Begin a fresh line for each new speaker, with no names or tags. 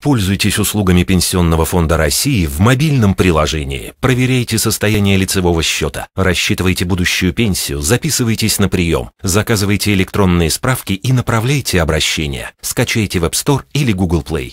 Пользуйтесь услугами Пенсионного фонда России в мобильном приложении. Проверяйте состояние лицевого счета, рассчитывайте будущую пенсию, записывайтесь на прием, заказывайте электронные справки и направляйте обращения. Скачайте в App Store или Google Play.